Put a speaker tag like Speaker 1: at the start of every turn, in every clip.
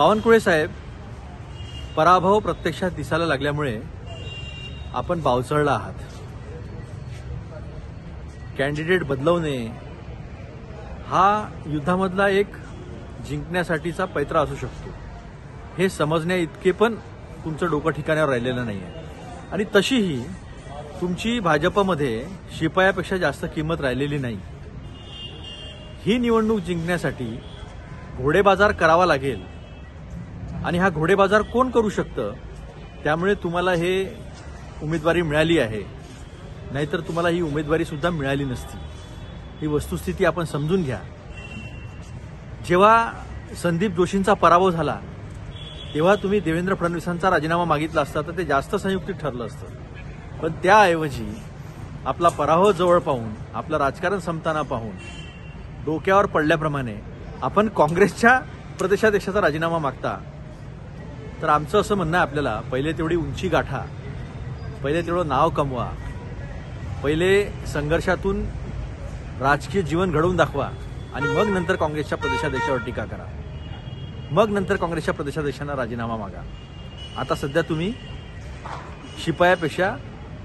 Speaker 1: बावनकुळे साहेब पराभव प्रत्यक्षात दिसायला लागल्यामुळे आपण बावचळला आहात कॅन्डिडेट बदलवणे हा युद्धामधला एक जिंकण्यासाठीचा पैत्रा असू शकतो हे समजण्या इतके पण तुमचं डोकं ठिकाणावर राहिलेलं नाही आहे आणि तशीही तुमची भाजपमध्ये शिपायापेक्षा जास्त किंमत राहिलेली नाही ही निवडणूक जिंकण्यासाठी घोडेबाजार करावा लागेल आणि हा घोडेबाजार कोण करू शकतं त्यामुळे तुम्हाला हे उमेदवारी मिळाली आहे नाहीतर तुम्हाला ही उमेदवारीसुद्धा मिळाली नसती ही वस्तुस्थिती आपण समजून घ्या जेव्हा संदीप जोशींचा पराभव झाला तेव्हा तुम्ही देवेंद्र फडणवीसांचा राजीनामा मागितला असता तर ते जास्त संयुक्तिक ठरलं असतं पण त्याऐवजी आपला पराभव जवळ पाहून आपलं राजकारण संपताना पाहून डोक्यावर पडल्याप्रमाणे आपण काँग्रेसच्या प्रदेशाध्यक्षाचा राजीनामा मागता तर आमचं असं म्हणणं आहे आपल्याला पहिले तेवढी उंची गाठा पहिले तेवढं नाव कमवा पहिले संघर्षातून राजकीय जीवन घडवून दाखवा आणि मग नंतर काँग्रेसच्या प्रदेशाध्यक्षावर टीका करा मग नंतर काँग्रेसच्या प्रदेशाध्यक्षांना राजीनामा मागा आता सध्या तुम्ही शिपायापेक्षा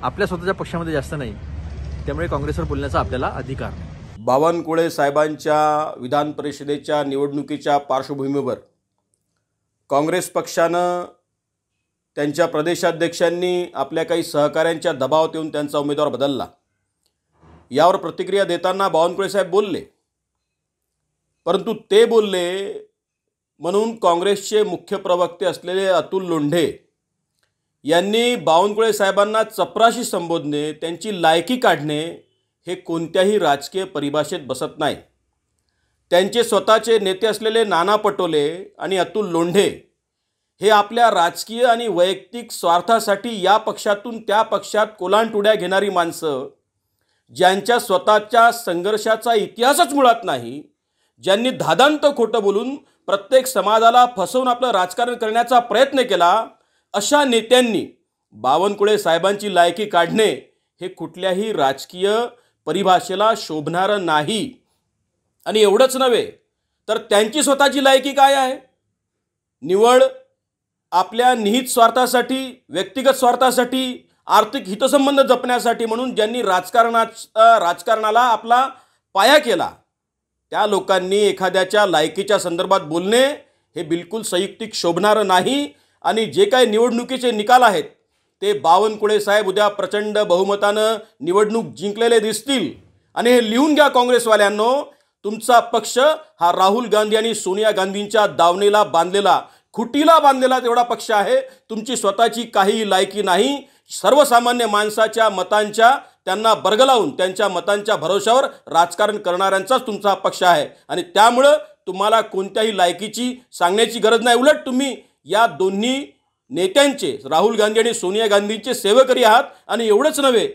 Speaker 1: आपल्या स्वतःच्या पक्षामध्ये जास्त नाही त्यामुळे काँग्रेसवर बोलण्याचा आपल्याला अधिकार
Speaker 2: नाही बावनकुळे साहेबांच्या विधान परिषदेच्या निवडणुकीच्या पार्श्वभूमीवर काँग्रेस पक्षानं त्यांच्या प्रदेशाध्यक्षांनी आपल्या काही सहकाऱ्यांच्या दबावात येऊन त्यांचा उमेदवार बदलला यावर प्रतिक्रिया देताना बावनकुळे साहेब बोलले परंतु ते बोलले म्हणून काँग्रेसचे मुख्य प्रवक्ते असलेले अतुल लोंढे यांनी बावनकुळे साहेबांना चपराशी संबोधणे त्यांची लायकी काढणे हे कोणत्याही राजकीय परिभाषेत बसत नाही त्यांचे स्वतःचे नेते असलेले नाना पटोले आणि अतुल लोंढे हे आपल्या राजकीय आणि वैयक्तिक स्वार्थासाठी या पक्षातून त्या पक्षात कोलांटुड्या घेणारी माणसं ज्यांच्या स्वतःच्या संघर्षाचा इतिहासच मुळात नाही ज्यांनी धादांत खोटं बोलून प्रत्येक समाजाला फसवून आपलं राजकारण करण्याचा प्रयत्न केला अशा नेत्यांनी बावनकुळे साहेबांची लायकी काढणे हे कुठल्याही राजकीय परिभाषेला शोभणारं नाही आणि एवढंच नव्हे तर त्यांची स्वतःची लायकी काय आहे निवड आपल्या निहित स्वार्थासाठी व्यक्तिगत स्वार्थासाठी आर्थिक हितसंबंध जपण्यासाठी म्हणून ज्यांनी राजकारणाच राजकारणाला आपला पाया केला त्या लोकांनी एखाद्याच्या लायकीच्या संदर्भात बोलणे हे बिलकुल संयुक्तिक शोभणारं नाही आणि जे काही निवडणुकीचे निकाल आहेत ते बावनकुळे साहेब उद्या प्रचंड बहुमतानं निवडणूक जिंकलेले दिसतील आणि हे लिहून घ्या काँग्रेसवाल्यांनो तुमचा पक्ष हा राहुल गांधी आणि सोनिया गांधींच्या दावनेला बांधलेला खुटीला बांधलेला तेवढा पक्ष आहे तुमची स्वतःची काही लायकी नाही सर्वसामान्य माणसाच्या मतांच्या त्यांना बरगलावून त्यांच्या मतांच्या भरोशावर राजकारण करणाऱ्यांचाच तुमचा पक्ष आहे आणि त्यामुळं तुम्हाला कोणत्याही लायकीची सांगण्याची गरज नाही उलट तुम्ही या दोन्ही नेत्यांचे राहुल गांधी आणि सोनिया गांधींचे सेवकरी आहात आणि एवढंच नव्हे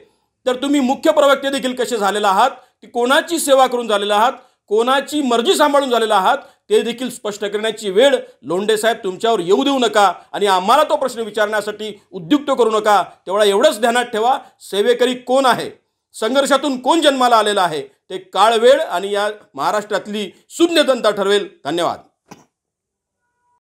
Speaker 2: तर तुम्ही मुख्य प्रवक्ते देखील कसे झालेला आहात की कोणाची सेवा करून झालेला आहात कोणाची मर्जी सांभाळून झालेला आहात ते देखील स्पष्ट करण्याची वेळ लोंडे साहेब तुमच्यावर येऊ देऊ नका आणि आम्हाला तो प्रश्न विचारण्यासाठी उद्युक्त करू नका तेवढा एवढंच ध्यानात ठेवा सेवेकरी कोण आहे संघर्षातून कोण जन्माला आलेला आहे ते काळ वेळ आणि या महाराष्ट्रातली शून्य जनता ठरवेल धन्यवाद